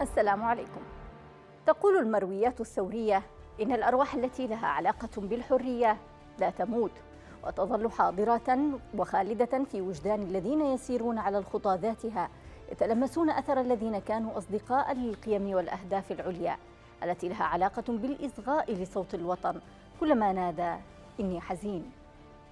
السلام عليكم تقول المرويات الثورية إن الأرواح التي لها علاقة بالحرية لا تموت وتظل حاضرة وخالدة في وجدان الذين يسيرون على الخطى ذاتها يتلمسون أثر الذين كانوا أصدقاء للقيم والأهداف العليا التي لها علاقة بالإصغاء لصوت الوطن كلما نادى إني حزين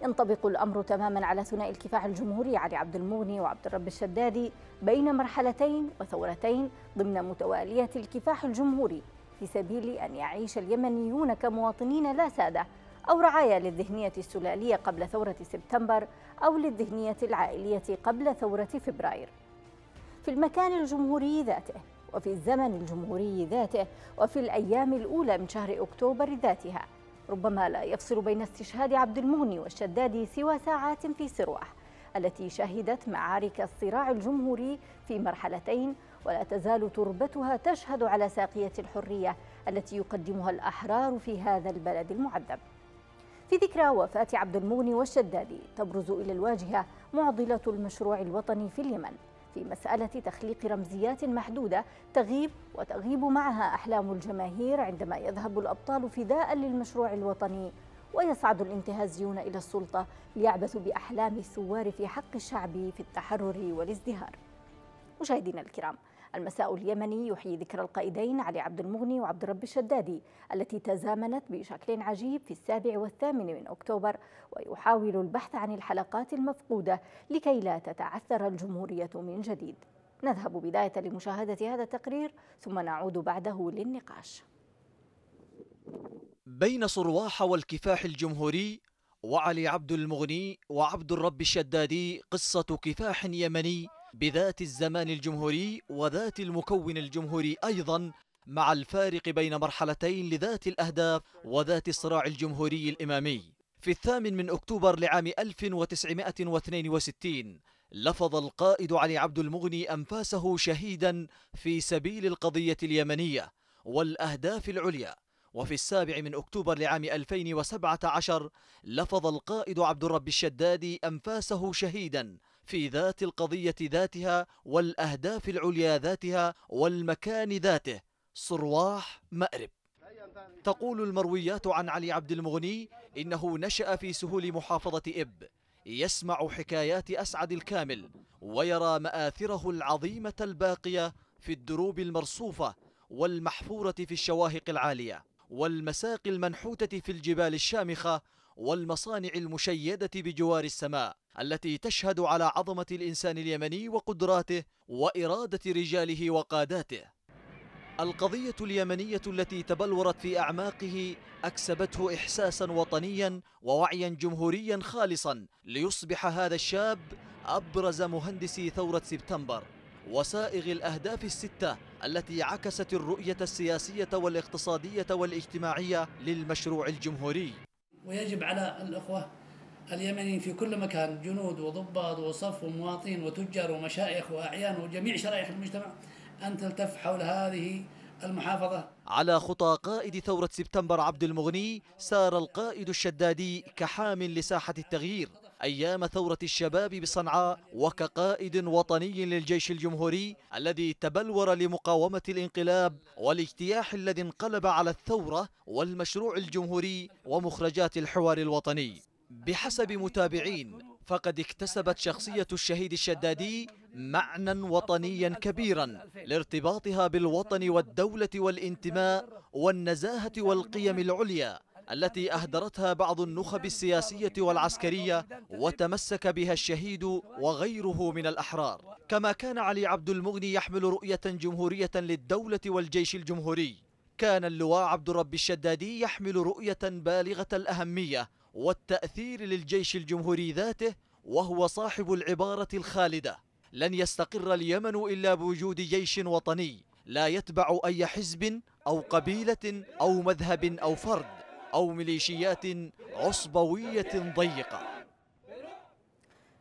ينطبق الأمر تماما على ثنائي الكفاح الجمهوري علي عبد المغني وعبد الرب الشدادي بين مرحلتين وثورتين ضمن متوالية الكفاح الجمهوري في سبيل أن يعيش اليمنيون كمواطنين لا سادة أو رعايا للذهنية السلالية قبل ثورة سبتمبر أو للذهنية العائلية قبل ثورة فبراير في المكان الجمهوري ذاته وفي الزمن الجمهوري ذاته وفي الأيام الأولى من شهر أكتوبر ذاتها ربما لا يفصل بين استشهاد عبد المغني والشدادي سوى ساعات في سروة التي شهدت معارك الصراع الجمهوري في مرحلتين ولا تزال تربتها تشهد على ساقية الحرية التي يقدمها الأحرار في هذا البلد المعذب في ذكرى وفاة عبد المغني والشدادي تبرز إلى الواجهة معضلة المشروع الوطني في اليمن في مسألة تخليق رمزيات محدودة تغيب وتغيب معها أحلام الجماهير عندما يذهب الأبطال فداء للمشروع الوطني ويصعد الانتهازيون إلى السلطة ليعبثوا بأحلام الثوار في حق الشعب في التحرر والازدهار مشاهدينا الكرام المساء اليمني يحيي ذكرى القائدين علي عبد المغني وعبد الرب الشدادي التي تزامنت بشكل عجيب في السابع والثامن من أكتوبر ويحاول البحث عن الحلقات المفقودة لكي لا تتعثر الجمهورية من جديد نذهب بداية لمشاهدة هذا التقرير ثم نعود بعده للنقاش بين صرواح والكفاح الجمهوري وعلي عبد المغني وعبد الرب الشدادي قصة كفاح يمني بذات الزمان الجمهوري وذات المكون الجمهوري أيضا مع الفارق بين مرحلتين لذات الأهداف وذات الصراع الجمهوري الإمامي في الثامن من أكتوبر لعام 1962 لفظ القائد علي عبد المغني أنفاسه شهيدا في سبيل القضية اليمنية والأهداف العليا وفي السابع من أكتوبر لعام 2017 لفظ القائد عبد الرب الشدادي أنفاسه شهيدا في ذات القضية ذاتها والأهداف العليا ذاتها والمكان ذاته صرواح مأرب تقول المرويات عن علي عبد المغني إنه نشأ في سهول محافظة إب يسمع حكايات أسعد الكامل ويرى مآثره العظيمة الباقية في الدروب المرصوفة والمحفورة في الشواهق العالية والمساقي المنحوتة في الجبال الشامخة والمصانع المشيدة بجوار السماء التي تشهد على عظمة الإنسان اليمني وقدراته وإرادة رجاله وقاداته القضية اليمنية التي تبلورت في أعماقه أكسبته إحساسا وطنيا ووعيا جمهوريا خالصا ليصبح هذا الشاب أبرز مهندسي ثورة سبتمبر وسائغ الأهداف الستة التي عكست الرؤية السياسية والاقتصادية والاجتماعية للمشروع الجمهوري ويجب على الأخوة اليمنيين في كل مكان جنود وضباط وصف ومواطنين وتجار ومشايخ وأعيان وجميع شرائح المجتمع أن تلتف حول هذه المحافظة على خطى قائد ثورة سبتمبر عبد المغني سار القائد الشدادي كحامل لساحة التغيير أيام ثورة الشباب بصنعاء وكقائد وطني للجيش الجمهوري الذي تبلور لمقاومة الانقلاب والاجتياح الذي انقلب على الثورة والمشروع الجمهوري ومخرجات الحوار الوطني بحسب متابعين فقد اكتسبت شخصية الشهيد الشدادي معنى وطنيا كبيرا لارتباطها بالوطن والدولة والانتماء والنزاهة والقيم العليا التي أهدرتها بعض النخب السياسية والعسكرية وتمسك بها الشهيد وغيره من الأحرار كما كان علي عبد المغني يحمل رؤية جمهورية للدولة والجيش الجمهوري كان اللواء عبد الرب الشدادي يحمل رؤية بالغة الأهمية والتأثير للجيش الجمهوري ذاته وهو صاحب العبارة الخالدة لن يستقر اليمن إلا بوجود جيش وطني لا يتبع أي حزب أو قبيلة أو مذهب أو فرد أو ميليشيات عصبوية ضيقة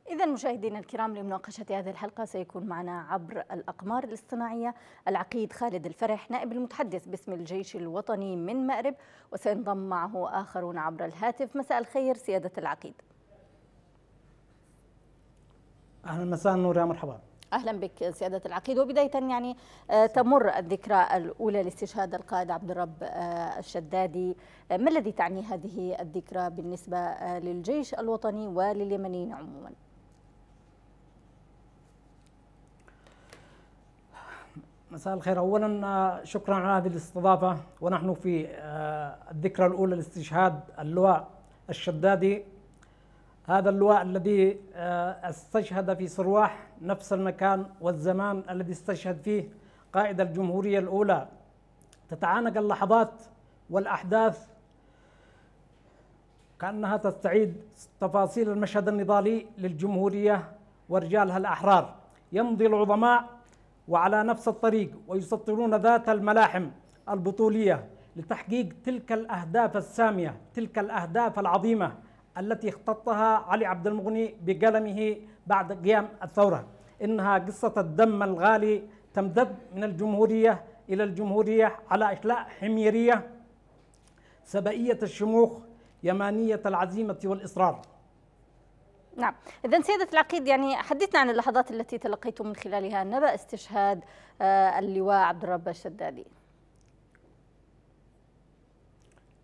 إذا مشاهدينا الكرام لمناقشة هذه الحلقة سيكون معنا عبر الأقمار الاصطناعية العقيد خالد الفرح نائب المتحدث باسم الجيش الوطني من مأرب وسينضم معه آخرون عبر الهاتف مساء الخير سيادة العقيد أهلا مساء النور يا مرحبا أهلا بك سيادة العقيد وبداية يعني آه، تمر الذكرى الأولى لاستشهاد القائد عبد الرب آه، الشدادي آه، ما الذي تعني هذه الذكرى بالنسبة للجيش الوطني ولليمنيين عموما مساء الخير اولا شكرا على هذه الاستضافه ونحن في الذكرى الاولى لاستشهاد اللواء الشدادي هذا اللواء الذي آه، استشهد في صرواح نفس المكان والزمان الذي استشهد فيه قائد الجمهورية الأولى تتعانق اللحظات والأحداث كأنها تستعيد تفاصيل المشهد النضالي للجمهورية ورجالها الأحرار يمضي العظماء وعلى نفس الطريق ويسطرون ذات الملاحم البطولية لتحقيق تلك الأهداف السامية تلك الأهداف العظيمة التي اختطها علي عبد المغني بقلمه بعد قيام الثورة إنها قصة الدم الغالي تمتد من الجمهورية إلى الجمهورية على إشلاء حميرية سبائية الشموخ يمانية العزيمة والإصرار نعم إذا سيدة العقيد يعني حدثنا عن اللحظات التي تلقيتم من خلالها نبأ استشهاد آه، اللواء عبد الرب الشدادي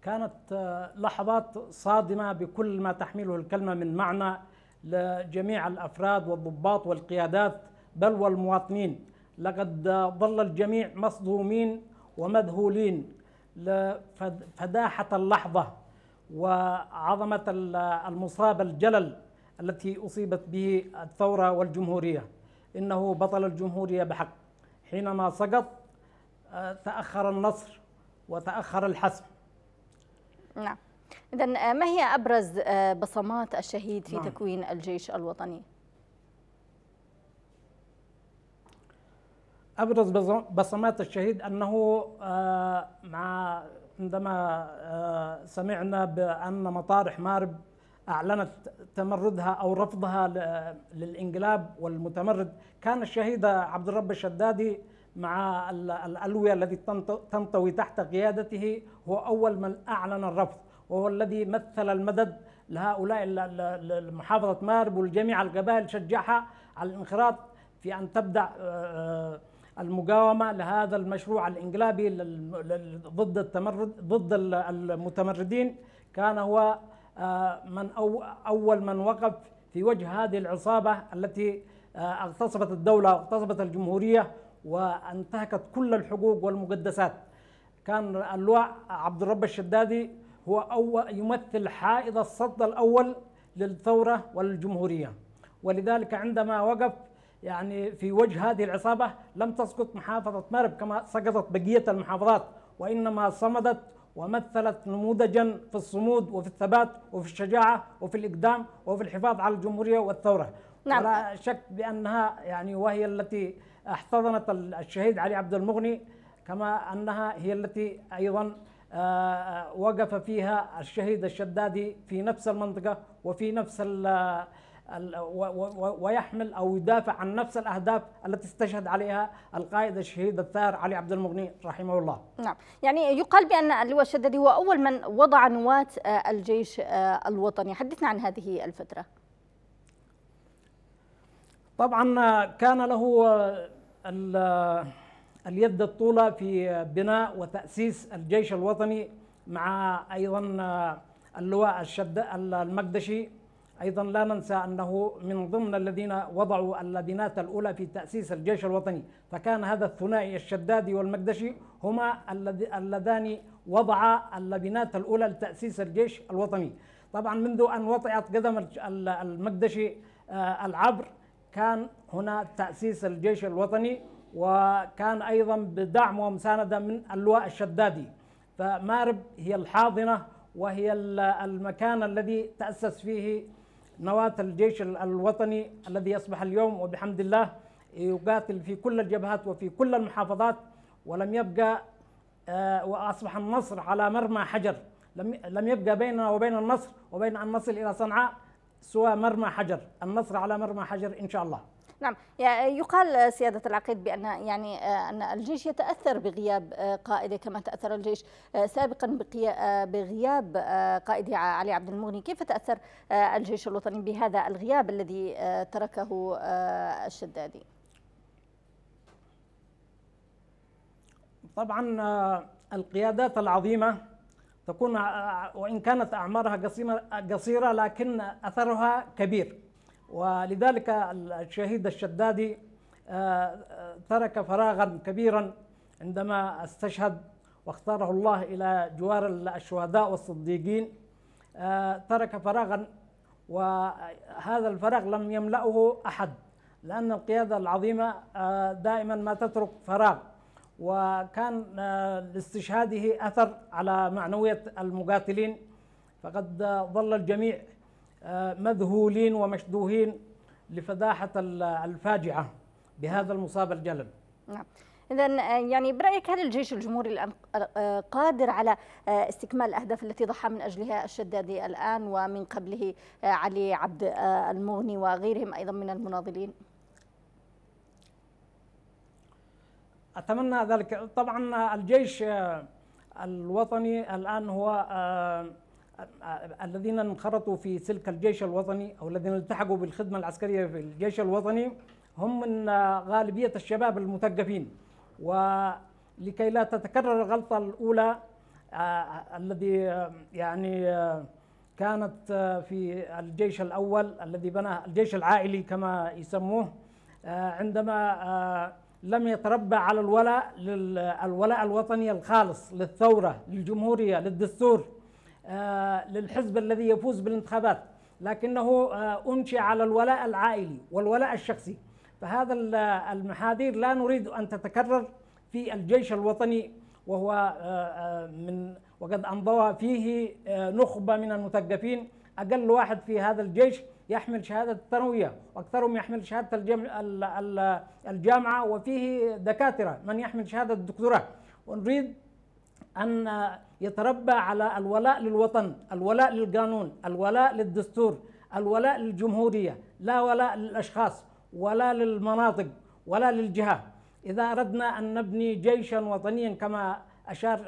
كانت آه، لحظات صادمة بكل ما تحمله الكلمة من معنى لجميع الأفراد والضباط والقيادات بل والمواطنين لقد آه، ظل الجميع مصدومين ومذهولين لفداحة اللحظة وعظمة المصاب الجلل التي أصيبت به الثورة والجمهورية إنه بطل الجمهورية بحق حينما سقط آه، تأخر النصر وتأخر الحسم نعم إذا آه، ما هي أبرز آه، بصمات الشهيد في نعم. تكوين الجيش الوطني؟ أبرز بصمات الشهيد أنه آه، مع عندما سمعنا بأن مطارح مارب أعلنت تمردها أو رفضها للإنقلاب والمتمرد كان الشهيد عبد الرب الشدادي مع الألوية التي تنطوي تحت قيادته هو أول من أعلن الرفض وهو الذي مثل المدد لهؤلاء محافظة مارب والجميع القبائل شجعها على الانخراط في أن تبدأ آه، آه، المقاومة لهذا المشروع الانقلابي ضد التمرد ضد المتمردين كان هو آه، من أول من وقف في وجه هذه العصابة التي اغتصبت الدولة واغتصبت الجمهورية وانتهكت كل الحقوق والمقدسات كان اللواء عبد الرب الشدادي هو أول يمثل حائض الصد الأول للثورة والجمهورية ولذلك عندما وقف يعني في وجه هذه العصابة لم تسقط محافظة مارب كما سقطت بقية المحافظات وإنما صمدت ومثلت نموذجا في الصمود وفي الثبات وفي الشجاعة وفي الإقدام وفي الحفاظ على الجمهورية والثورة نعم. ولا شك بأنها يعني وهي التي احتضنت الشهيد علي عبد المغني كما أنها هي التي أيضا آه، آه، وقف فيها الشهيد الشدادي في نفس المنطقة وفي نفس ال ويحمل أو يدافع عن نفس الأهداف التي استشهد عليها القائد الشهيد الثار علي عبد المغني رحمه الله نعم يعني يقال بأن اللواء الشدادي هو أول من وضع نواة آه، الجيش الوطني حدثنا عن هذه الفترة طبعا كان له اليد الطولة في بناء وتأسيس الجيش الوطني مع أيضا اللواء الشد المقدشي أيضا لا ننسى أنه من ضمن الذين وضعوا اللبنات الأولى في تأسيس الجيش الوطني فكان هذا الثنائي الشدادي والمقدشي هما اللذان وضعا اللبنات الأولى لتأسيس الجيش الوطني طبعا منذ أن وطئت قدم المقدشي آه، العبر كان هنا تأسيس الجيش الوطني وكان أيضا بدعم ومساندة من اللواء الشدادي فمارب هي الحاضنة وهي المكان الذي تأسس فيه نواة الجيش الوطني الذي يصبح اليوم وبحمد الله يقاتل في كل الجبهات وفي كل المحافظات ولم يبقى آه، وأصبح النصر على مرمى حجر لم يبقى بيننا وبين النصر وبين أن نصل إلى صنعاء سوى مرمى حجر النصر على مرمى حجر إن شاء الله نعم يقال سيادة العقيد بأن يعني آه، أن الجيش يتأثر بغياب آه، قائده كما تأثر الجيش آه، سابقا بغياب قائده علي عبد المغني كيف تأثر الجيش الوطني بهذا الغياب الذي تركه الشدادي طبعا القيادات العظيمة تكون وإن كانت أعمارها قصيرة لكن أثرها كبير ولذلك الشهيد الشدادي آه، آه، ترك فراغا كبيرا عندما استشهد واختاره الله إلى جوار الشهداء والصديقين آه، ترك فراغا وهذا الفراغ لم يملأه أحد لأن القيادة العظيمة دائما ما تترك فراغ وكان آه، لاستشهاده أثر على معنوية المقاتلين فقد آه، ظل الجميع آه، مذهولين ومشدوهين لفداحة الفاجعة بهذا المصاب الجلل نعم إذا يعني برأيك هل الجيش الجمهوري الآن قادر على استكمال الأهداف التي ضحى من أجلها الشدادي الآن ومن قبله علي عبد المغني وغيرهم أيضا من المناضلين؟ اتمنى ذلك طبعا آه، الجيش آه، الوطني الان هو آه، الذين انخرطوا في سلك الجيش الوطني او الذين التحقوا بالخدمه العسكريه في الجيش الوطني هم من غالبيه الشباب المثقفين ولكي لا تتكرر الغلطه الاولى الذي يعني كانت في الجيش الاول الذي بناه الجيش العائلي كما يسموه عندما لم يتربى على الولاء للولاء الوطني الخالص للثورة للجمهورية للدستور آه، للحزب الذي يفوز بالانتخابات لكنه آه، أنشئ على الولاء العائلي والولاء الشخصي فهذا المحاذير لا نريد أن تتكرر في الجيش الوطني وهو آه، من وقد انضوى فيه نخبه من المثقفين اقل واحد في هذا الجيش يحمل شهادة الثانوية وأكثرهم يحمل شهادة الجامعة وفيه دكاترة من يحمل شهادة الدكتوراه ونريد أن يتربى على الولاء للوطن الولاء للقانون الولاء للدستور الولاء للجمهورية لا ولاء للأشخاص ولا للمناطق ولا للجهة إذا أردنا أن نبني جيشا وطنيا كما أشار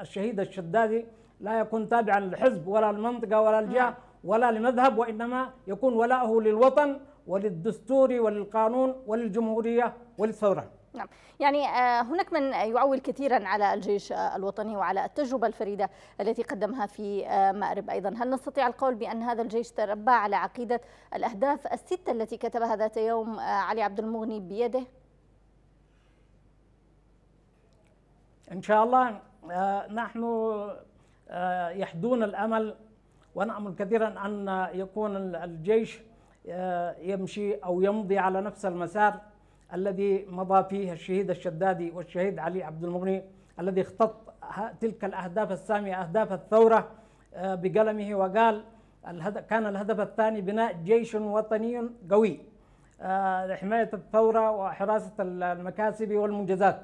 الشهيد الشدادي لا يكون تابعا للحزب ولا المنطقة ولا الجهة نعم. ولا لمذهب وإنما يكون ولاؤه للوطن وللدستور وللقانون وللجمهورية وللثورة نعم يعني آه، هناك من يعول كثيرا على الجيش الوطني وعلى التجربة الفريدة التي قدمها في آه، مأرب أيضا هل نستطيع القول بأن هذا الجيش تربى على عقيدة الأهداف الستة التي كتبها ذات يوم آه، علي عبد المغني بيده إن شاء الله نحن يحدون الأمل ونأمل كثيرا أن يكون الجيش آه، يمشي أو يمضي على نفس المسار الذي مضى فيه الشهيد الشدادي والشهيد علي عبد المغني الذي اختط تلك الأهداف السامية أهداف الثورة آه، بقلمه وقال كان الهدف الثاني بناء جيش وطني قوي لحماية آه، الثورة وحراسة المكاسب والمنجزات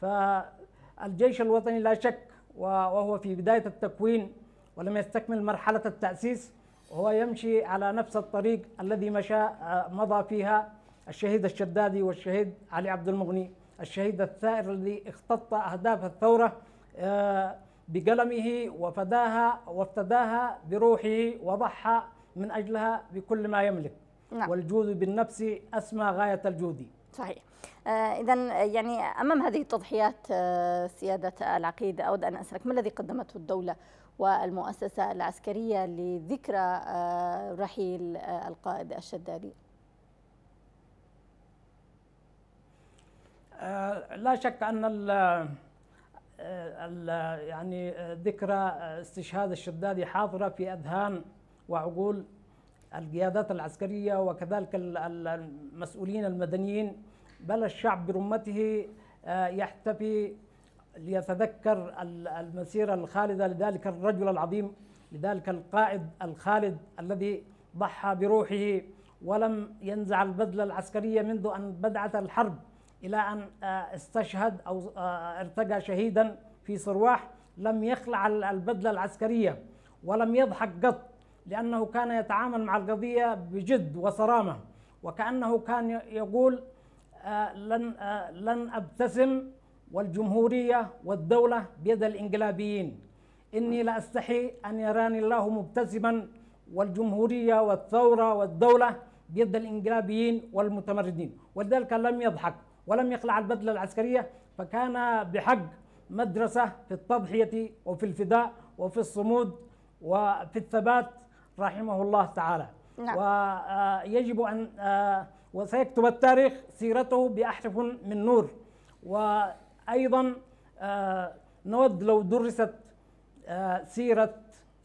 فالجيش الوطني لا شك وهو في بداية التكوين ولم يستكمل مرحلة التأسيس وهو يمشي على نفس الطريق الذي مشى آه، مضى فيها الشهيد الشدادي والشهيد علي عبد المغني الشهيد الثائر الذي اختط أهداف الثورة آه، بقلمه وفداها وافتداها بروحه وضحى من أجلها بكل ما يملك نعم. والجود بالنفس أسمى غاية الجود صحيح آه، إذا يعني أمام هذه التضحيات سيادة العقيد أود أن أسألك ما الذي قدمته الدولة والمؤسسة العسكرية لذكرى آه، رحيل آه، القائد الشدادي آه، لا شك أن ال ال يعني ذكرى استشهاد الشدادي حاضرة في أذهان وعقول القيادات العسكرية وكذلك المسؤولين المدنيين بل الشعب برمته يحتفي ليتذكر المسيرة الخالدة لذلك الرجل العظيم لذلك القائد الخالد الذي ضحى بروحه ولم ينزع البذلة العسكرية منذ أن بدعت الحرب إلى أن آه، استشهد أو آه، ارتقى شهيدا في صرواح لم يخلع البذلة العسكرية ولم يضحك قط لأنه كان يتعامل مع القضية بجد وصرامة وكأنه كان يقول آه، لن لن ابتسم والجمهورية والدولة بيد الإنقلابيين إني لا أستحي أن يراني الله مبتسما والجمهورية والثورة والدولة بيد الإنقلابيين والمتمردين ولذلك لم يضحك ولم يخلع البدلة العسكرية فكان بحق مدرسة في التضحية وفي الفداء وفي الصمود وفي الثبات رحمه الله تعالى نعم. ويجب آه، أن آه، وسيكتب التاريخ سيرته بأحرف من نور و ايضا آه، نود لو درست آه، سيره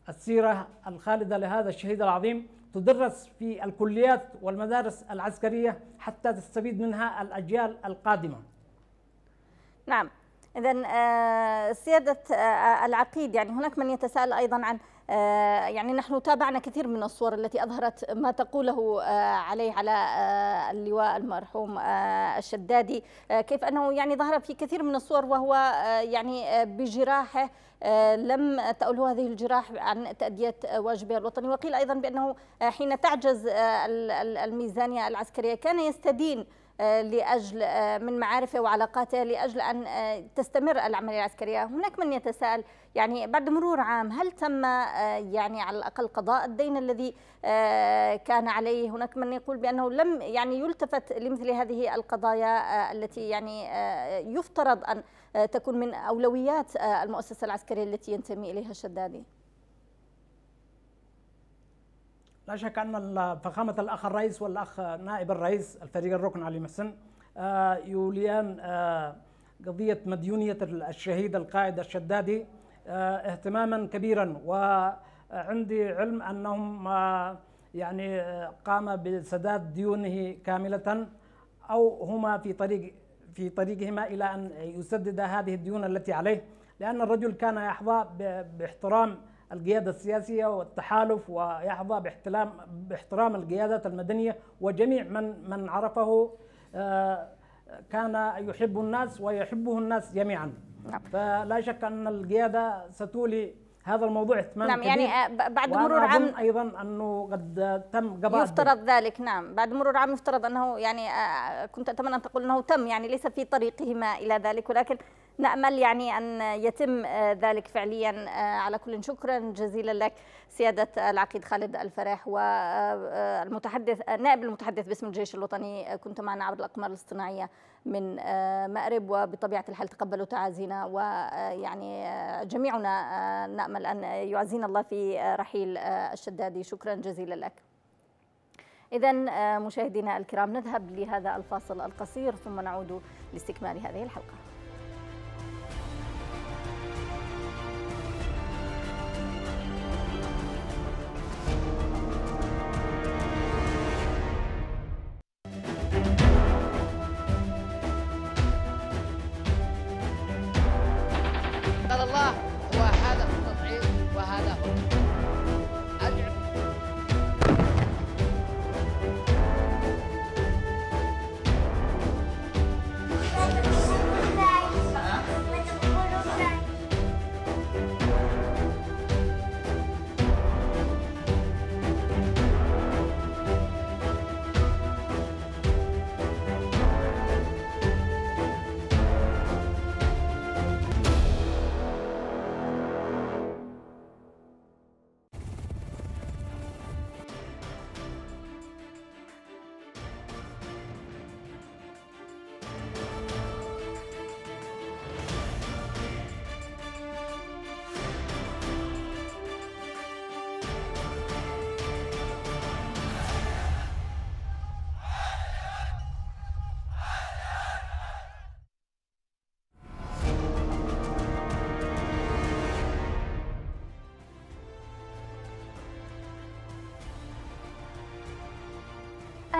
السيره الخالده لهذا الشهيد العظيم تدرس في الكليات والمدارس العسكريه حتى تستفيد منها الاجيال القادمه. نعم اذا آه، سياده العقيد يعني هناك من يتساءل ايضا عن آه، يعني نحن تابعنا كثير من الصور التي أظهرت ما تقوله آه، عليه على آه، اللواء المرحوم الشدادي كيف أنه يعني ظهر في كثير من الصور وهو يعني بجراحه لم تأله هذه الجراح عن تأدية واجبها الوطني وقيل أيضا بأنه حين تعجز الميزانية العسكرية كان يستدين آه، لاجل آه، من معارفه وعلاقاته لاجل ان آه، تستمر العمليه العسكريه، هناك من يتساءل يعني بعد مرور عام هل تم يعني على الاقل قضاء الدين الذي كان عليه؟ هناك من يقول بانه لم يعني يلتفت لمثل هذه القضايا التي يعني يفترض ان تكون من اولويات المؤسسه العسكريه التي ينتمي اليها الشدادي. لا شك ان فخامه الاخ الرئيس والاخ نائب الرئيس الفريق الركن علي محسن آه، يوليان آه، قضيه مديونيه الشهيد القائد الشدادي آه، اهتماما كبيرا وعندي علم انهم يعني قام بسداد ديونه كامله او هما في طريق في طريقهما الى ان يسدد هذه الديون التي عليه لان الرجل كان يحظى باحترام القيادة السياسية والتحالف ويحظى باحتلام باحترام القيادات المدنية وجميع من من عرفه آه، كان يحب الناس ويحبه الناس جميعا نعم. فلا شك أن القيادة ستولي هذا الموضوع اهتمام نعم يعني آه، بعد مرور عام ايضا انه قد تم قبل يفترض ده. ذلك نعم بعد مرور عام يفترض انه يعني آه، كنت اتمنى ان تقول انه تم يعني ليس في طريقهما الى ذلك ولكن نأمل يعني أن يتم آه، ذلك فعليا آه، على كل شكرا جزيلا لك سيادة العقيد خالد الفرح والمتحدث آه، نائب المتحدث باسم الجيش الوطني كنت معنا عبر الأقمار الاصطناعية من مأرب وبطبيعة الحال تقبلوا تعازينا ويعني جميعنا نأمل أن يعزينا الله في رحيل الشدادي شكرا جزيلا لك إذا مشاهدينا الكرام نذهب لهذا الفاصل القصير ثم نعود لاستكمال هذه الحلقة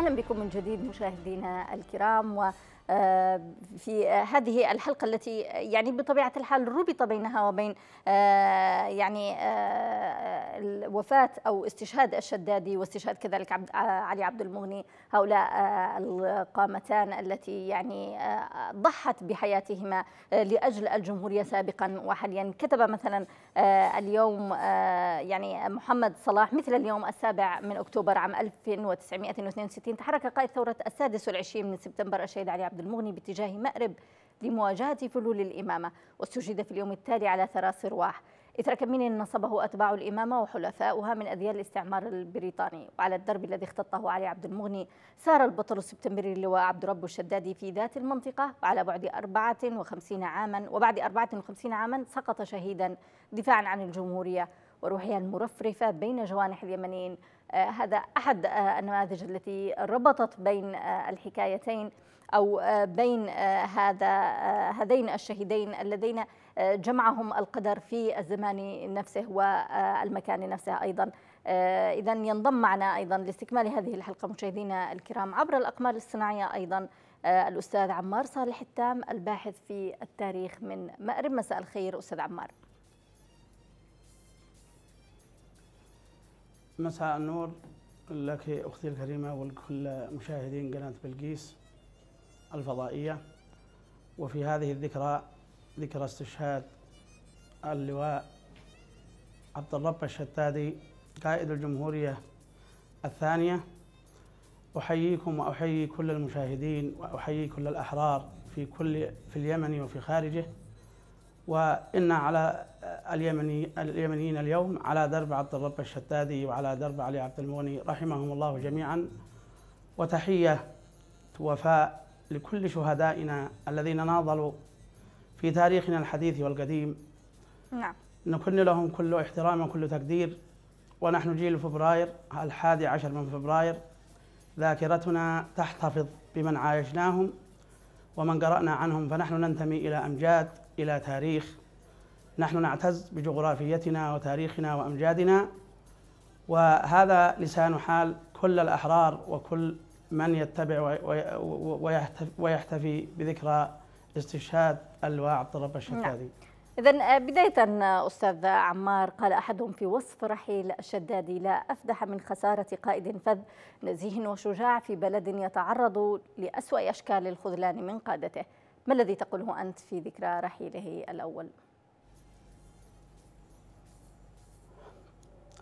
اهلا بكم من جديد مشاهدينا الكرام و آه، في آه، هذه الحلقة التي يعني بطبيعة الحال ربط بينها وبين آه، يعني وفاة أو استشهاد الشدادي واستشهاد كذلك عبد آه، علي عبد المغني هؤلاء آه، القامتان التي يعني آه، ضحت بحياتهما لأجل الجمهورية سابقا وحاليا كتب مثلا اليوم يعني محمد صلاح مثل اليوم السابع من أكتوبر عام 1962 تحرك قائد ثورة السادس والعشرين من سبتمبر الشهيد علي عبد المغني باتجاه مأرب لمواجهة فلول الإمامة واستشهد في اليوم التالي على ثراء سرواح إثر كمين نصبه أتباع الإمامة وحلفاؤها من أذيال الاستعمار البريطاني وعلى الدرب الذي اختطه علي عبد المغني سار البطل السبتمبري اللواء عبد رب الشدادي في ذات المنطقة وعلى بعد 54 عاما وبعد 54 عاما سقط شهيدا دفاعا عن الجمهورية وروحيا مرفرفة بين جوانح اليمنيين آه، هذا أحد آه، النماذج التي ربطت بين آه، الحكايتين أو بين هذا هذين الشهيدين اللذين جمعهم القدر في الزمان نفسه والمكان نفسه أيضا آه، إذا ينضم معنا أيضا لاستكمال هذه الحلقة مشاهدينا الكرام عبر الأقمار الصناعية أيضا آه، الأستاذ عمار صالح التام الباحث في التاريخ من مأرب مساء الخير أستاذ عمار مساء النور لك أختي الكريمة ولكل مشاهدين قناة بلقيس الفضائية وفي هذه الذكرى ذكرى استشهاد اللواء عبد الرب الشتادي قائد الجمهورية الثانية أحييكم وأحيي كل المشاهدين وأحيي كل الأحرار في كل في اليمن وفي خارجه وإن على اليمني اليمنيين اليوم على درب عبد الرب الشتادي وعلى درب علي عبد المغني رحمهم الله جميعا وتحية وفاء لكل شهدائنا الذين ناضلوا في تاريخنا الحديث والقديم نعم نكن لهم كل احترام وكل تقدير ونحن جيل فبراير الحادي عشر من فبراير ذاكرتنا تحتفظ بمن عايشناهم ومن قرأنا عنهم فنحن ننتمي إلى أمجاد إلى تاريخ نحن نعتز بجغرافيتنا وتاريخنا وأمجادنا وهذا لسان حال كل الأحرار وكل من يتبع ويحتفي بذكرى استشهاد الواع انواع الشدادي نعم. إذا آه، بداية آه، أستاذ عمار قال أحدهم في وصف رحيل الشدادي لا أفدح من خسارة قائد فذ نزيه وشجاع في بلد يتعرض لأسوأ أشكال الخذلان من قادته ما الذي تقوله أنت في ذكرى رحيله الأول؟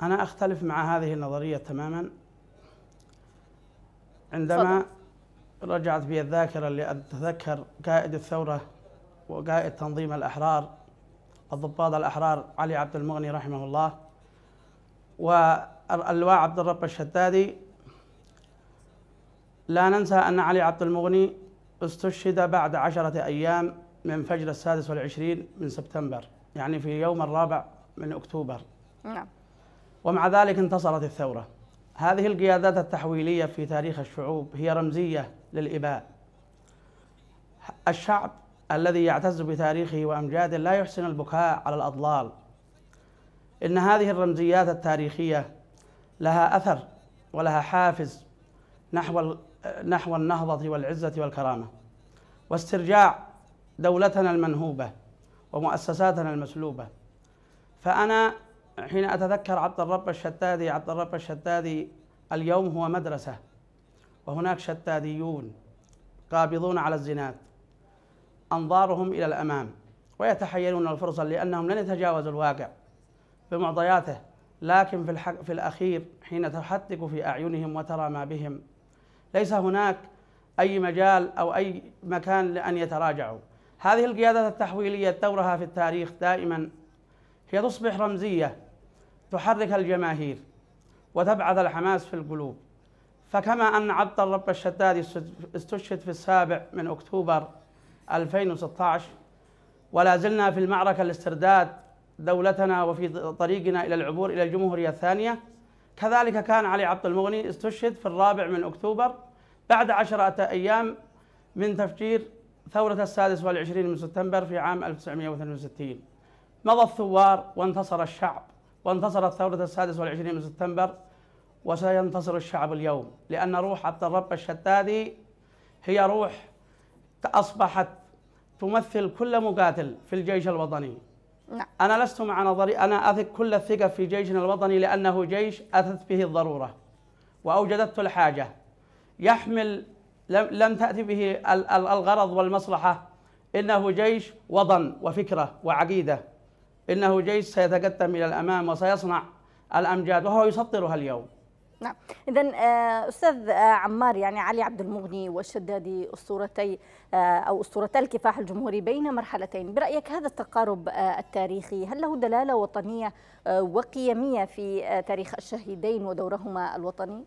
أنا أختلف مع هذه النظرية تماما عندما فضل. رجعت بي الذاكرة لأتذكر قائد الثورة وقائد تنظيم الأحرار الضباط الأحرار علي عبد المغني رحمه الله واللواء عبد الرب الشدادي لا ننسى أن علي عبد المغني استشهد بعد عشرة أيام من فجر السادس والعشرين من سبتمبر يعني في يوم الرابع من أكتوبر نعم ومع ذلك انتصرت الثورة هذه القيادات التحويلية في تاريخ الشعوب هي رمزية للإباء الشعب الذي يعتز بتاريخه وأمجاده لا يحسن البكاء على الأضلال إن هذه الرمزيات التاريخية لها أثر ولها حافز نحو نحو النهضة والعزة والكرامة واسترجاع دولتنا المنهوبة ومؤسساتنا المسلوبة فأنا حين أتذكر عبد الرب الشتادي عبد الرب الشتادي اليوم هو مدرسة وهناك شتاديون قابضون على الزناد أنظارهم إلى الأمام ويتحيلون الفرصة لأنهم لن يتجاوزوا الواقع بمعطياته لكن في, الحق في الأخير حين تحدق في أعينهم وترى ما بهم ليس هناك أي مجال أو أي مكان لأن يتراجعوا هذه القيادة التحويلية دورها في التاريخ دائما هي تصبح رمزية تحرك الجماهير وتبعث الحماس في القلوب فكما أن عبد الرب الشداد استشهد في السابع من أكتوبر 2016 ولا زلنا في المعركة لاسترداد دولتنا وفي طريقنا إلى العبور إلى الجمهورية الثانية كذلك كان علي عبد المغني استشهد في الرابع من أكتوبر بعد عشرة أيام من تفجير ثورة السادس والعشرين من سبتمبر في عام 1962 مضى الثوار وانتصر الشعب وانتصرت ثورة السادس والعشرين من سبتمبر وسينتصر الشعب اليوم لأن روح عبد الرب الشدادي هي روح أصبحت تمثل كل مقاتل في الجيش الوطني نعم. أنا لست مع نظري أنا أثق كل الثقة في جيشنا الوطني لأنه جيش أثت به الضرورة وأوجدته الحاجة يحمل لم, لم تأتي به الغرض والمصلحة إنه جيش وطن وفكرة وعقيدة إنه جيش سيتقدم إلى الأمام وسيصنع الأمجاد وهو يسطرها اليوم نعم اذا آه، استاذ آه، عمار يعني علي عبد المغني والشدادي اسطورتي آه، او اسطورتا الكفاح الجمهوري بين مرحلتين برايك هذا التقارب التاريخي هل له دلاله وطنيه وقيميه في تاريخ الشهيدين ودورهما الوطني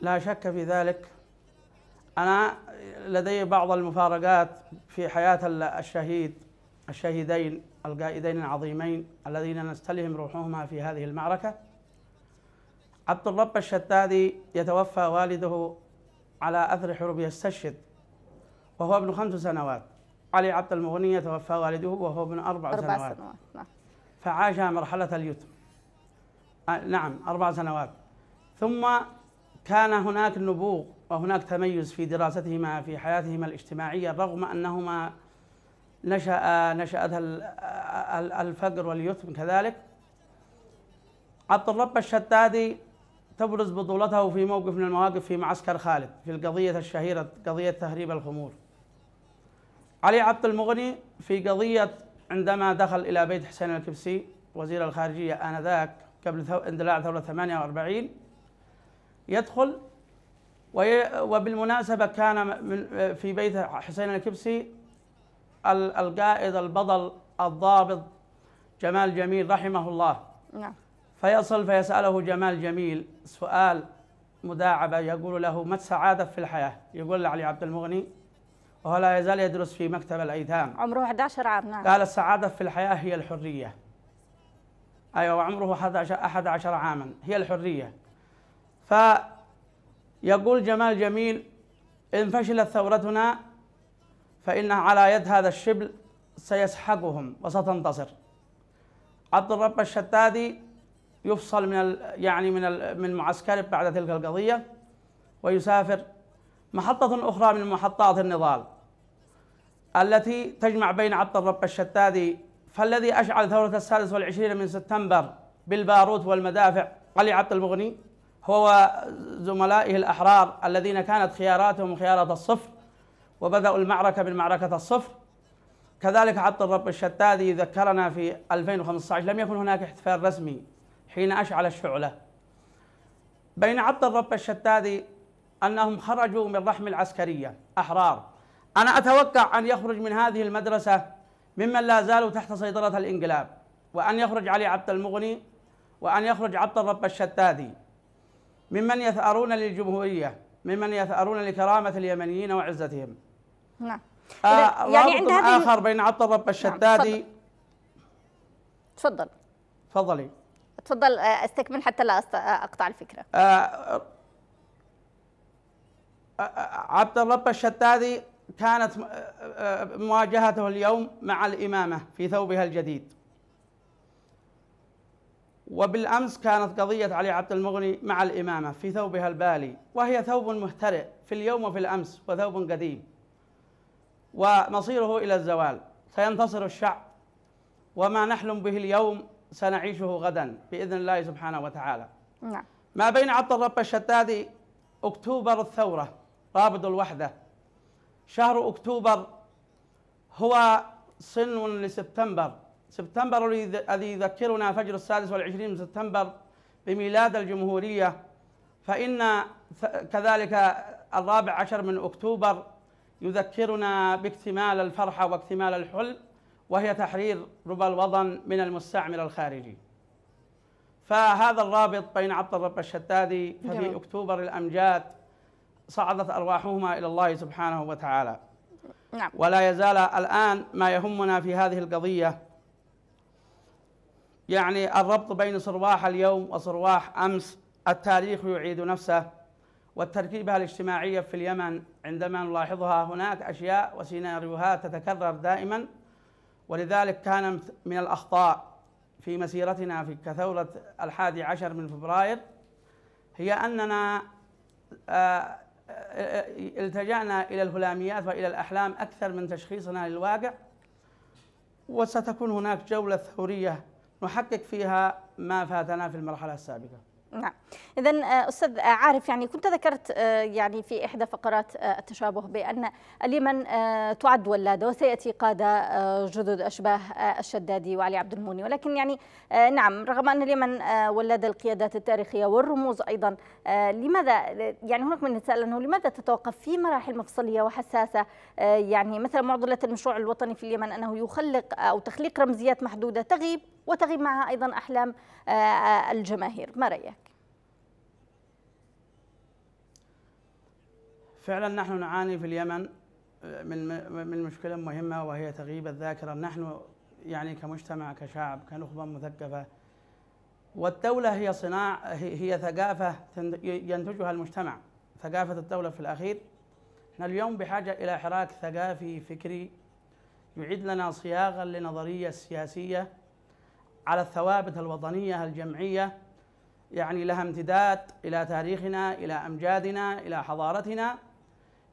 لا شك في ذلك انا لدي بعض المفارقات في حياه الشهيد الشهيدين القائدين العظيمين الذين نستلهم روحهما في هذه المعركة عبد الرب الشدادي يتوفى والده على أثر حروب يستشهد وهو ابن خمس سنوات علي عبد المغني يتوفى والده وهو ابن أربع, أربع سنوات, سنوات. نعم. فعاش مرحلة اليتم آه نعم أربع سنوات ثم كان هناك نبوغ وهناك تميز في دراستهما في حياتهما الاجتماعية رغم أنهما نشأ نشأة الفقر واليتم كذلك عبد الرب الشتادي تبرز بطولته في موقف من المواقف في معسكر خالد في القضية الشهيرة قضية تهريب الخمور علي عبد المغني في قضية عندما دخل إلى بيت حسين الكبسي وزير الخارجية آنذاك قبل اندلاع ثورة 48 يدخل وبالمناسبة كان في بيت حسين الكبسي القائد البطل الضابط جمال جميل رحمه الله نعم فيصل فيسأله جمال جميل سؤال مداعبة يقول له ما السعادة في الحياة يقول لعلي عبد المغني وهو لا يزال يدرس في مكتب الأيتام عمره 11 عام نعم قال السعادة في الحياة هي الحرية أيوة وعمره 11 عاما هي الحرية فيقول جمال جميل إن فشلت ثورتنا فإن على يد هذا الشبل سيسحقهم وستنتصر عبد الرب الشتادي يفصل من يعني من من معسكره بعد تلك القضية ويسافر محطة أخرى من محطات النضال التي تجمع بين عبد الرب الشتادي فالذي أشعل ثورة السادس والعشرين من سبتمبر بالباروت والمدافع علي عبد المغني هو وزملائه الأحرار الذين كانت خياراتهم خيارات الصفر وبدأوا المعركة بالمعركة الصفر كذلك عبد الرب الشتادي ذكرنا في 2015 لم يكن هناك احتفال رسمي حين أشعل الشعلة بين عبد الرب الشتادي أنهم خرجوا من رحم العسكرية أحرار أنا أتوقع أن يخرج من هذه المدرسة ممن لا زالوا تحت سيطرة الإنقلاب وأن يخرج علي عبد المغني وأن يخرج عبد الرب الشتادي ممن يثأرون للجمهورية ممن يثأرون لكرامة اليمنيين وعزتهم نعم آه يعني عند هذه آخر بين الرب الشدادي نعم. تفضل تفضلي تفضل آه، استكمل حتى لا آه، اقطع الفكره آه عبد الرب الشدادي كانت مواجهته اليوم مع الامامه في ثوبها الجديد وبالامس كانت قضيه علي عبد المغني مع الامامه في ثوبها البالي وهي ثوب مهترئ في اليوم وفي الامس وثوب قديم ومصيره الى الزوال سينتصر الشعب وما نحلم به اليوم سنعيشه غدا باذن الله سبحانه وتعالى. نعم. ما بين عبد الرب الشتادي اكتوبر الثوره رابط الوحده شهر اكتوبر هو صنو لسبتمبر سبتمبر الذي يذكرنا فجر السادس والعشرين من سبتمبر بميلاد الجمهوريه فان كذلك الرابع عشر من اكتوبر يذكرنا باكتمال الفرحة واكتمال الحلم وهي تحرير ربى الوطن من المستعمر الخارجي فهذا الرابط بين عبد الرب الشدادي ففي جميل. أكتوبر الأمجاد صعدت أرواحهما إلى الله سبحانه وتعالى نعم. ولا يزال الآن ما يهمنا في هذه القضية يعني الربط بين صرواح اليوم وصرواح أمس التاريخ يعيد نفسه والتركيبة الاجتماعية في اليمن عندما نلاحظها هناك أشياء وسيناريوهات تتكرر دائما ولذلك كان من الأخطاء في مسيرتنا في كثورة الحادي عشر من فبراير هي أننا آه، آه، التجأنا إلى الهلاميات وإلى الأحلام أكثر من تشخيصنا للواقع وستكون هناك جولة ثورية نحقق فيها ما فاتنا في المرحلة السابقة نعم اذا آه، استاذ آه، عارف يعني كنت ذكرت آه، يعني في احدى فقرات التشابه بان اليمن تعد ولاده وسياتي قاده جدد اشباه الشدادي وعلي عبد الموني ولكن يعني نعم رغم ان اليمن ولد القيادات التاريخيه والرموز ايضا لماذا يعني هناك من يتساءل انه لماذا تتوقف في مراحل مفصليه وحساسه يعني مثلا معضله المشروع الوطني في اليمن انه يخلق او تخليق رمزيات محدوده تغيب وتغيب معها أيضا أحلام آه، آه، الجماهير ما رأيك؟ فعلا نحن نعاني في اليمن آه، من من مشكله مهمه وهي تغيب الذاكره نحن يعني كمجتمع كشعب كنخبه مثقفه والدوله هي صناعه هي ثقافه ينتجها المجتمع ثقافه الدوله في الاخير احنا اليوم بحاجه الى حراك ثقافي فكري يعيد لنا صياغه لنظريه سياسيه على الثوابت الوطنية الجمعية يعني لها امتداد إلى تاريخنا إلى أمجادنا إلى حضارتنا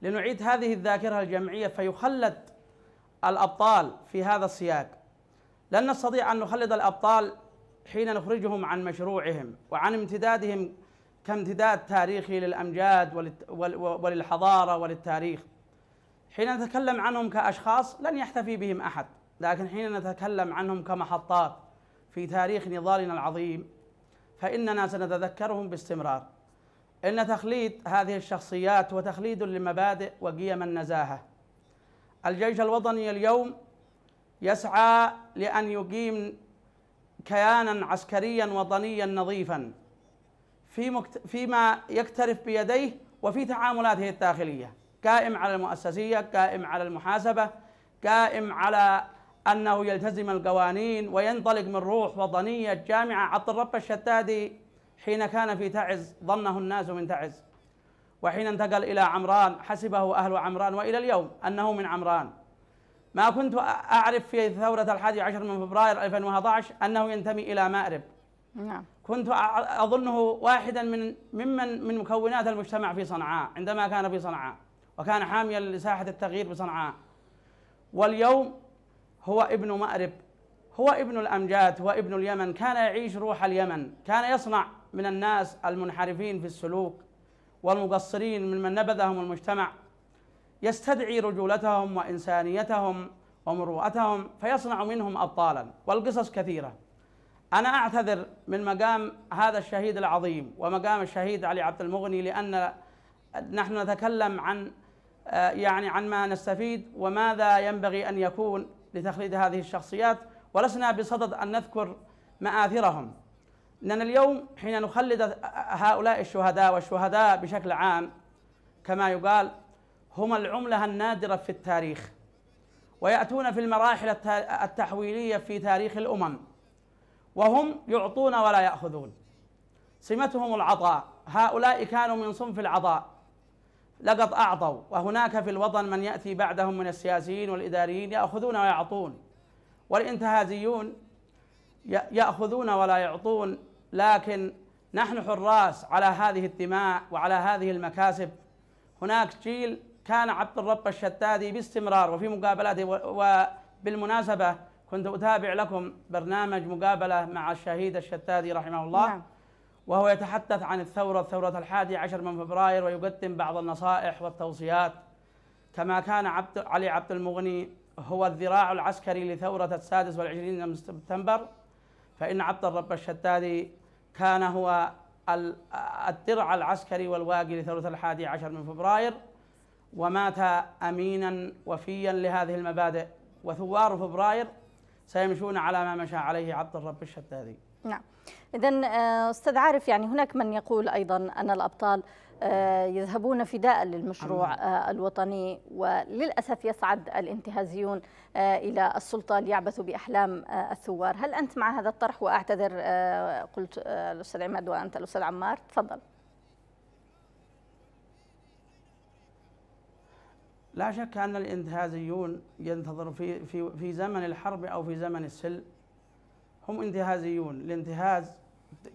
لنعيد هذه الذاكرة الجمعية فيخلد الأبطال في هذا السياق لن نستطيع أن نخلد الأبطال حين نخرجهم عن مشروعهم وعن امتدادهم كامتداد تاريخي للأمجاد وللحضارة وللتاريخ حين نتكلم عنهم كأشخاص لن يحتفي بهم أحد لكن حين نتكلم عنهم كمحطات في تاريخ نضالنا العظيم فإننا سنتذكرهم باستمرار إن تخليد هذه الشخصيات وتخليد لمبادئ وقيم النزاهة الجيش الوطني اليوم يسعى لأن يقيم كيانا عسكريا وطنيا نظيفا في مكت... فيما يكترف بيديه وفي تعاملاته الداخلية قائم على المؤسسية قائم على المحاسبة قائم على أنه يلتزم القوانين وينطلق من روح وطنية جامعة عبد الرب الشتادي حين كان في تعز ظنه الناس من تعز وحين انتقل إلى عمران حسبه أهل عمران وإلى اليوم أنه من عمران ما كنت أعرف في ثورة الحادي عشر من فبراير 2011 أنه ينتمي إلى مأرب نعم. كنت أظنه واحدا من ممن من مكونات المجتمع في صنعاء عندما كان في صنعاء وكان حاميا لساحة التغيير بصنعاء واليوم هو ابن مأرب هو ابن الأمجاد هو ابن اليمن كان يعيش روح اليمن كان يصنع من الناس المنحرفين في السلوك والمقصرين من من نبذهم المجتمع يستدعي رجولتهم وإنسانيتهم ومروءتهم فيصنع منهم أبطالا والقصص كثيرة أنا أعتذر من مقام هذا الشهيد العظيم ومقام الشهيد علي عبد المغني لأن نحن نتكلم عن آه، يعني عن ما نستفيد وماذا ينبغي أن يكون لتخليد هذه الشخصيات ولسنا بصدد أن نذكر مآثرهم لأن اليوم حين نخلد هؤلاء الشهداء والشهداء بشكل عام كما يقال هم العملة النادرة في التاريخ ويأتون في المراحل التحويلية في تاريخ الأمم وهم يعطون ولا يأخذون سمتهم العطاء هؤلاء كانوا من صنف العطاء لقد أعطوا وهناك في الوطن من يأتي بعدهم من السياسيين والإداريين يأخذون ويعطون والانتهازيون يأخذون ولا يعطون لكن نحن حراس على هذه الدماء وعلى هذه المكاسب هناك جيل كان عبد الرب الشتادي باستمرار وفي مقابلاته وبالمناسبة كنت أتابع لكم برنامج مقابلة مع الشهيد الشتاتي رحمه الله نعم. وهو يتحدث عن الثورة ثورة الحادي عشر من فبراير ويقدم بعض النصائح والتوصيات كما كان عبد علي عبد المغني هو الذراع العسكري لثورة السادس والعشرين من سبتمبر فإن عبد الرب الشتادي كان هو الدرع العسكري والواقي لثورة الحادي عشر من فبراير ومات أمينا وفيا لهذه المبادئ وثوار فبراير سيمشون على ما مشى عليه عبد الرب الشتادي نعم إذا آه، أستاذ عارف يعني هناك من يقول أيضا أن الأبطال آه، يذهبون فداء للمشروع آه، الوطني وللأسف يصعد الانتهازيون إلى السلطة ليعبثوا بأحلام الثوار هل أنت مع هذا الطرح وأعتذر قلت الأستاذ عماد وأنت الأستاذ عمار تفضل لا شك أن الانتهازيون ينتظر في, في, في زمن الحرب أو في زمن السلم هم انتهازيون الانتهاز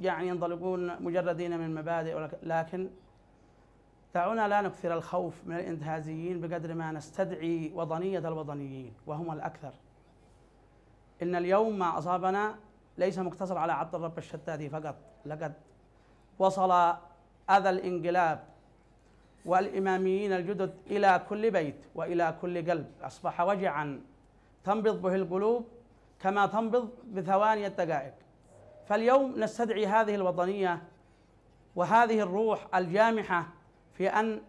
يعني ينطلقون مجردين من مبادئ لكن دعونا لا نكثر الخوف من الانتهازيين بقدر ما نستدعي وطنية الوطنيين وهم الأكثر إن اليوم ما أصابنا ليس مقتصر على عبد الرب الشتاتي فقط لقد وصل أذى الانقلاب والإماميين الجدد إلى كل بيت وإلى كل قلب أصبح وجعا تنبض به القلوب كما تنبض بثواني الدقائق فاليوم نستدعي هذه الوطنيه وهذه الروح الجامحه في ان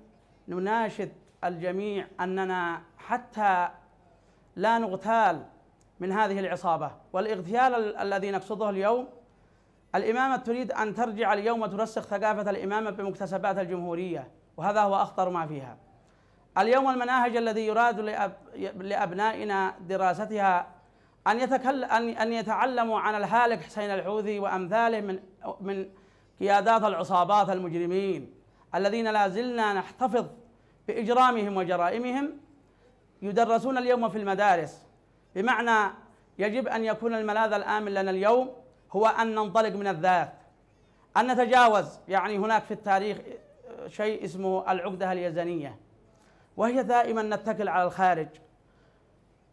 نناشد الجميع اننا حتى لا نغتال من هذه العصابه والاغتيال الذي نقصده اليوم الامامه تريد ان ترجع اليوم وترسخ ثقافه الامامه بمكتسبات الجمهوريه وهذا هو اخطر ما فيها اليوم المناهج الذي يراد لأب لابنائنا دراستها أن يتكل أن أن يتعلموا عن الهالك حسين الحوثي وأمثاله من من قيادات العصابات المجرمين الذين لا زلنا نحتفظ بإجرامهم وجرائمهم يدرسون اليوم في المدارس بمعنى يجب أن يكون الملاذ الآمن لنا اليوم هو أن ننطلق من الذات أن نتجاوز يعني هناك في التاريخ شيء اسمه العقدة اليزنية وهي دائما نتكل على الخارج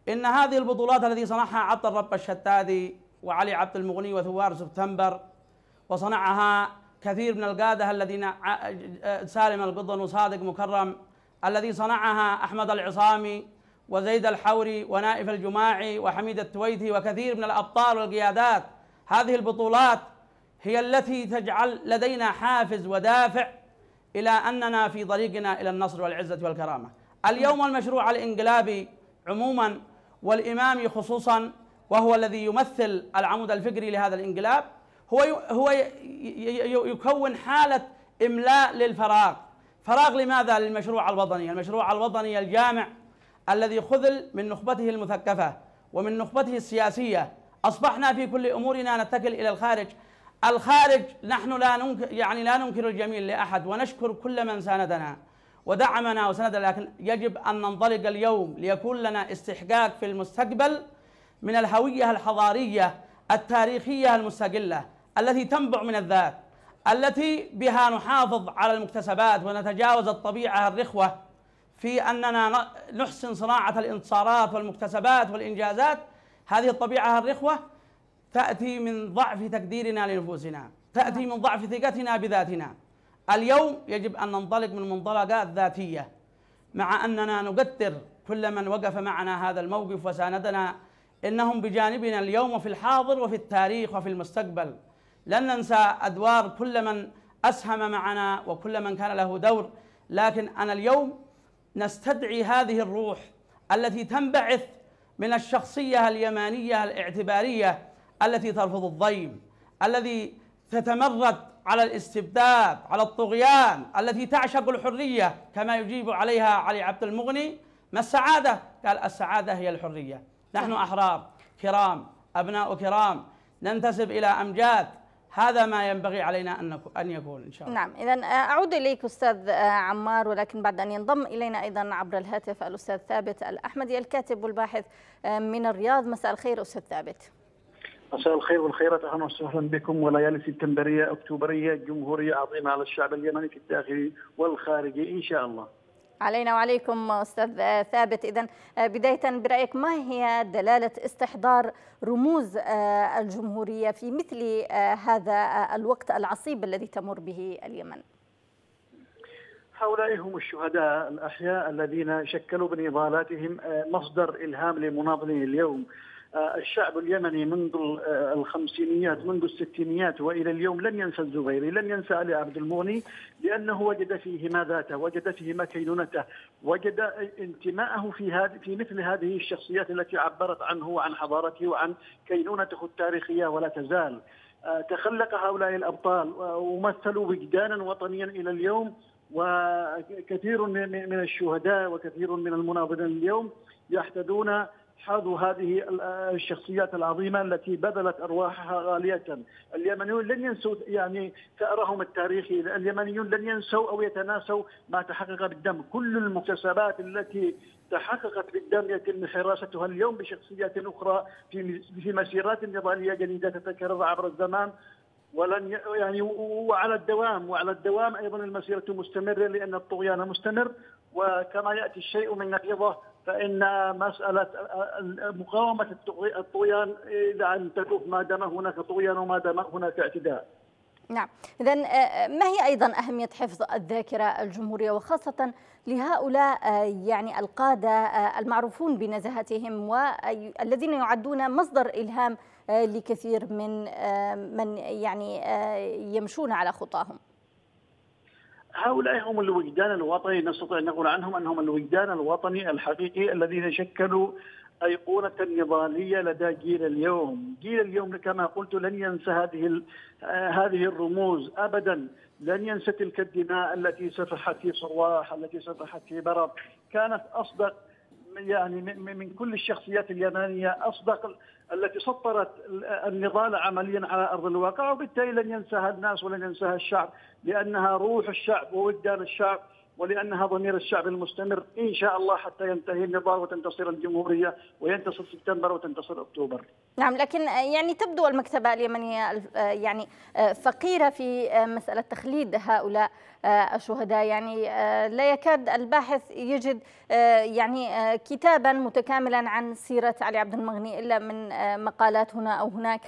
إن هذه البطولات التي صنعها عبد الرب الشتادي وعلي عبد المغني وثوار سبتمبر وصنعها كثير من القادة الذين آه، سالم القضن وصادق مكرم الذي صنعها أحمد العصامي وزيد الحوري ونائف الجماعي وحميد التويثي وكثير من الأبطال والقيادات هذه البطولات هي التي تجعل لدينا حافز ودافع إلى أننا في طريقنا إلى النصر والعزة والكرامة اليوم المشروع الإنقلابي عموما والإمام خصوصا وهو الذي يمثل العمود الفكري لهذا الانقلاب هو هو يكون حالة إملاء للفراغ فراغ لماذا للمشروع الوطني المشروع الوطني الجامع الذي خذل من نخبته المثقفة ومن نخبته السياسية أصبحنا في كل أمورنا نتكل إلى الخارج الخارج نحن لا ننكر يعني لا ننكر الجميل لأحد ونشكر كل من ساندنا ودعمنا وسندنا لكن يجب أن ننطلق اليوم ليكون لنا استحقاق في المستقبل من الهوية الحضارية التاريخية المستقلة التي تنبع من الذات التي بها نحافظ على المكتسبات ونتجاوز الطبيعة الرخوة في أننا نحسن صناعة الانتصارات والمكتسبات والإنجازات هذه الطبيعة الرخوة تأتي من ضعف تقديرنا لنفوسنا تأتي من ضعف ثقتنا بذاتنا اليوم يجب أن ننطلق من منطلقات ذاتية مع أننا نقدر كل من وقف معنا هذا الموقف وساندنا إنهم بجانبنا اليوم وفي الحاضر وفي التاريخ وفي المستقبل لن ننسى أدوار كل من أسهم معنا وكل من كان له دور لكن أنا اليوم نستدعي هذه الروح التي تنبعث من الشخصية اليمانية الاعتبارية التي ترفض الضيم الذي تتمرد على الاستبداد على الطغيان التي تعشق الحرية كما يجيب عليها علي عبد المغني ما السعادة؟ قال السعادة هي الحرية نحن نعم. أحرار كرام أبناء كرام ننتسب إلى أمجاد هذا ما ينبغي علينا أن أن يكون إن شاء الله نعم إذا آه، أعود إليك أستاذ آه، عمار ولكن بعد أن ينضم إلينا أيضا عبر الهاتف الأستاذ ثابت الأحمدي الكاتب والباحث آه، من الرياض مساء الخير أستاذ ثابت مساء الخير والخيرات اهلا وسهلا بكم وليالي سبتمبريه اكتوبريه جمهوريه عظيمه على الشعب اليمني في الداخل والخارجي ان شاء الله. علينا وعليكم استاذ ثابت اذا آه، بدايه برايك ما هي دلاله استحضار رموز آه، الجمهوريه في مثل آه، هذا الوقت العصيب الذي تمر به اليمن؟ هؤلاء هم الشهداء الأحياء الذين شكلوا بنضالاتهم مصدر إلهام لمناضلين اليوم آه، الشعب اليمني منذ آه، الخمسينيات منذ الستينيات والى اليوم لن ينسى الزبيري، لن ينسى علي عبد المغني لانه وجد فيه ذاته، وجد فيه مكينونته كينونته، وجد انتماءه في هذه في مثل هذه الشخصيات التي عبرت عنه وعن حضارته وعن كينونته التاريخيه ولا تزال. آه، تخلق هؤلاء الابطال ومثلوا وجدانا وطنيا الى اليوم وكثير من الشهداء وكثير من المناضلين اليوم يحتذون أصحاب هذه آه، الشخصيات العظيمة التي بذلت أرواحها غالية اليمنيون لن ينسوا يعني ثأرهم التاريخي اليمنيون لن ينسوا أو يتناسوا ما تحقق بالدم كل المكتسبات التي تحققت بالدم يتم حراستها اليوم بشخصيات أخرى في في مسيرات نضالية جديدة تتكرر عبر الزمان ولن يعني وعلى الدوام وعلى الدوام ايضا المسيره مستمره لان الطغيان مستمر وكما ياتي الشيء من نقيضه فان مساله مقاومه الطغيان لن تكف ما دام هناك طغيان وما دام هناك اعتداء. نعم، اذا آه، ما هي ايضا اهميه حفظ الذاكره الجمهوريه وخاصه لهؤلاء آه، يعني القاده آه، المعروفون بنزاهتهم والذين يعدون مصدر الهام آه، لكثير من آه، من يعني آه، يمشون على خطاهم هؤلاء هم الوجدان الوطني نستطيع ان نقول عنهم انهم الوجدان الوطني الحقيقي الذين شكلوا أيقونة نضالية لدى جيل اليوم جيل اليوم كما قلت لن ينسى هذه هذه الرموز أبدا لن ينسى تلك الدماء التي سفحت في صرواح التي سفحت في برق كانت أصدق يعني من كل الشخصيات اليمنية أصدق التي سطرت النضال عمليا على ارض الواقع وبالتالي لن ينساها الناس ولن ينساها الشعب لانها روح الشعب ووجدان الشعب ولانها ضمير الشعب المستمر ان شاء الله حتى ينتهي النضال وتنتصر الجمهوريه وينتصر سبتمبر وتنتصر اكتوبر. نعم لكن يعني تبدو المكتبه اليمنيه يعني فقيره في مساله تخليد هؤلاء آه، الشهداء يعني آه، لا يكاد الباحث يجد آه، يعني كتابا متكاملا عن سيرة علي عبد المغني إلا من مقالات هنا أو هناك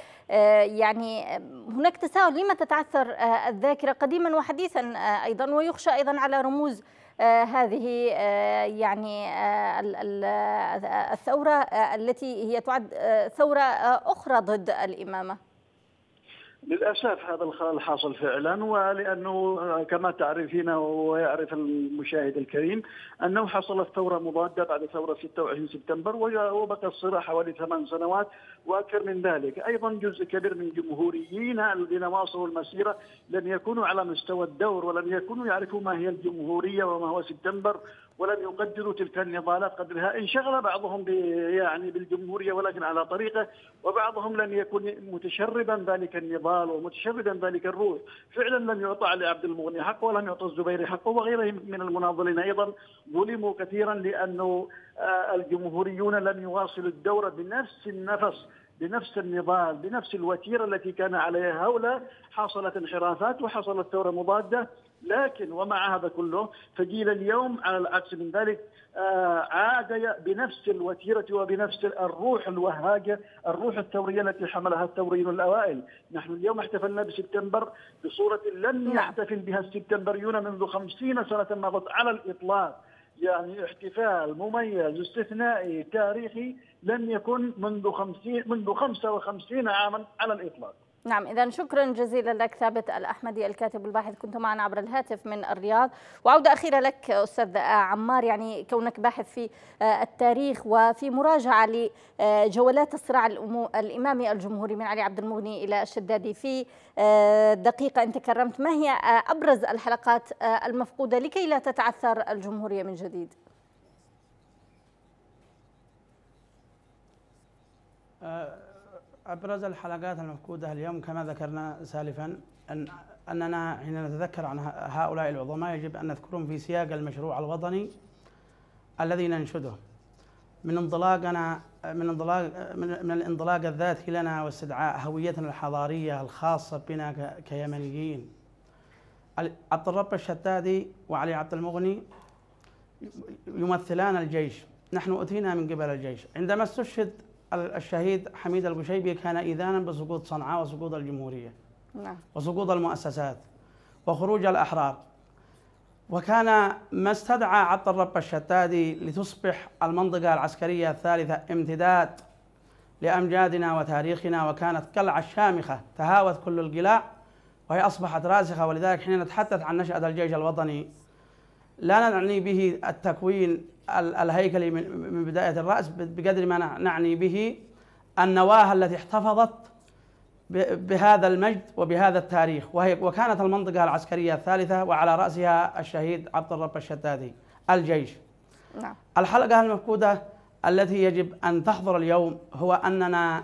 يعني هناك تساؤل لما تتعثر الذاكرة قديما وحديثا أيضا ويخشى أيضا على رموز هذه يعني الثورة التي هي تعد ثورة أخرى ضد الإمامة للاسف هذا الخلل حاصل فعلا ولانه كما تعرفين ويعرف المشاهد الكريم انه حصلت ثوره مضاده بعد ثوره 26 سبتمبر وبقى الصراع حوالي ثمان سنوات واكثر من ذلك، ايضا جزء كبير من الجمهوريين الذين واصلوا المسيره لم يكونوا على مستوى الدور ولم يكونوا يعرفوا ما هي الجمهوريه وما هو سبتمبر ولم يقدروا تلك النضالات قدرها انشغل بعضهم يعني بالجمهوريه ولكن على طريقه وبعضهم لم يكن متشربا ذلك النضال ومتشربا ذلك الروح فعلا لم يعطى علي عبد المغني حقه ولم يعطى الزبيري حقه وغيرهم من المناضلين ايضا ظلموا كثيرا لانه آه، الجمهوريون لم يواصلوا الدوره بنفس النفس بنفس النضال بنفس الوتيره التي كان عليها هؤلاء حصلت انحرافات وحصلت ثوره مضاده لكن ومع هذا كله فجيل اليوم على العكس من ذلك آه، عاد بنفس الوتيرة وبنفس الروح الوهاجة الروح الثورية التي حملها الثوريين الأوائل نحن اليوم احتفلنا بسبتمبر بصورة لم نعم. يحتفل بها السبتمبريون منذ خمسين سنة مضت على الإطلاق يعني احتفال مميز استثنائي تاريخي لم يكن منذ خمسين منذ 55 عاما على الإطلاق نعم إذا شكرا جزيلا لك ثابت الأحمدي الكاتب الباحث كنت معنا عبر الهاتف من الرياض وعودة أخيرة لك أستاذ عمار يعني كونك باحث في آه، التاريخ وفي مراجعة لجولات الصراع الإمامي الجمهوري من علي عبد المغني إلى الشدادي في آه، دقيقة أنت كرمت ما هي آه، أبرز الحلقات المفقودة لكي لا تتعثر الجمهورية من جديد أه أبرز الحلقات المفقودة اليوم كما ذكرنا سالفا أن أننا حين نتذكر عن هؤلاء العظماء يجب أن نذكرهم في سياق المشروع الوطني الذي ننشده من انطلاقنا من انطلاق من الانطلاق الذاتي لنا واستدعاء هويتنا الحضارية الخاصة بنا كيمنيين عبد الرب الشتادي وعلي عبد المغني يمثلان الجيش نحن أتينا من قبل الجيش عندما استشهد الشهيد حميد القشيبي كان إذانا بسقوط صنعاء وسقوط الجمهورية نعم. وسقوط المؤسسات وخروج الأحرار وكان ما استدعى عبد الرب الشتادي لتصبح المنطقة العسكرية الثالثة امتداد لأمجادنا وتاريخنا وكانت قلعة شامخة تهاوت كل القلاع وهي أصبحت راسخة ولذلك حين نتحدث عن نشأة الجيش الوطني لا نعني به التكوين الهيكلي من بداية الرأس بقدر ما نعني به النواة التي احتفظت بهذا المجد وبهذا التاريخ وهي وكانت المنطقة العسكرية الثالثة وعلى رأسها الشهيد عبد الرب الشدادي الجيش نعم. الحلقة المفقودة التي يجب أن تحضر اليوم هو أننا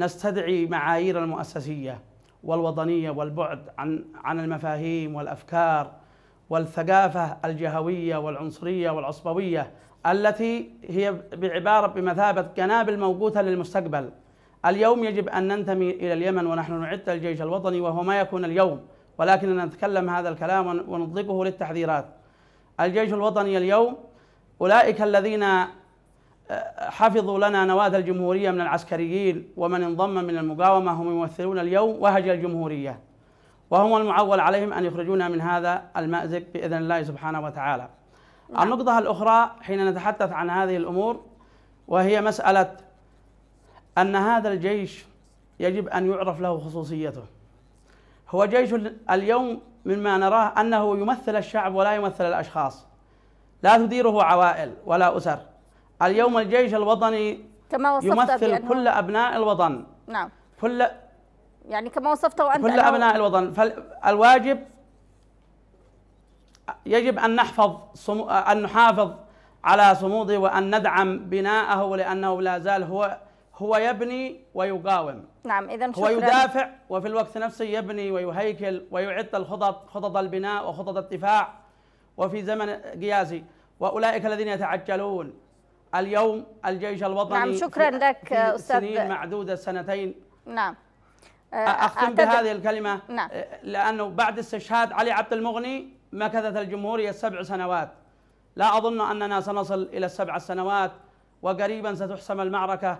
نستدعي معايير المؤسسية والوطنية والبعد عن عن المفاهيم والأفكار والثقافة الجهوية والعنصرية والعصبوية التي هي بعبارة بمثابة قنابل موقوتة للمستقبل اليوم يجب أن ننتمي إلى اليمن ونحن نعد الجيش الوطني وهو ما يكون اليوم ولكننا نتكلم هذا الكلام ونطلقه للتحذيرات الجيش الوطني اليوم أولئك الذين آه، حفظوا لنا نواة الجمهورية من العسكريين ومن انضم من المقاومة هم يمثلون اليوم وهج الجمهورية وهم المعول عليهم أن يخرجونا من هذا المأزق بإذن الله سبحانه وتعالى نعم. النقطة الأخرى حين نتحدث عن هذه الأمور وهي مسألة أن هذا الجيش يجب أن يعرف له خصوصيته هو جيش اليوم مما نراه أنه يمثل الشعب ولا يمثل الأشخاص لا تديره عوائل ولا أسر اليوم الجيش الوطني كما وصفت يمثل كل أبناء الوطن نعم كل يعني كما وصفته أنت كل أبناء الوطن فالواجب يجب أن نحفظ صمو... أن نحافظ على صموده وأن ندعم بناءه لأنه لا زال هو هو يبني ويقاوم نعم إذا هو يدافع وفي الوقت نفسه يبني ويهيكل ويعد الخطط خطط البناء وخطط الدفاع وفي زمن قياسي وأولئك الذين يتعجلون اليوم الجيش الوطني نعم شكرا لك أستاذ سنين معدودة سنتين نعم اختم بهذه الكلمه نعم. لانه بعد استشهاد علي عبد المغني مكثت الجمهوريه سبع سنوات لا اظن اننا سنصل الى السبع سنوات وقريبا ستحسم المعركه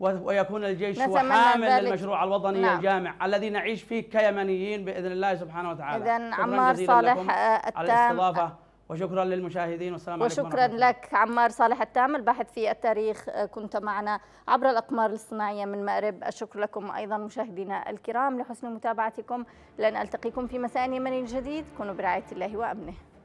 ويكون الجيش هو حامل ذلك. للمشروع الوطني نعم. الجامع الذي نعيش فيه كيمنيين باذن الله سبحانه وتعالى اذا عمار صالح التام وشكرا للمشاهدين والسلام عليكم وشكرا لك عمار صالح التام الباحث في التاريخ آه، كنت معنا عبر الأقمار الصناعية من مأرب الشكر لكم أيضا مشاهدينا الكرام لحسن متابعتكم لن ألتقيكم في مساء يمني الجديد كونوا برعاية الله وأمنه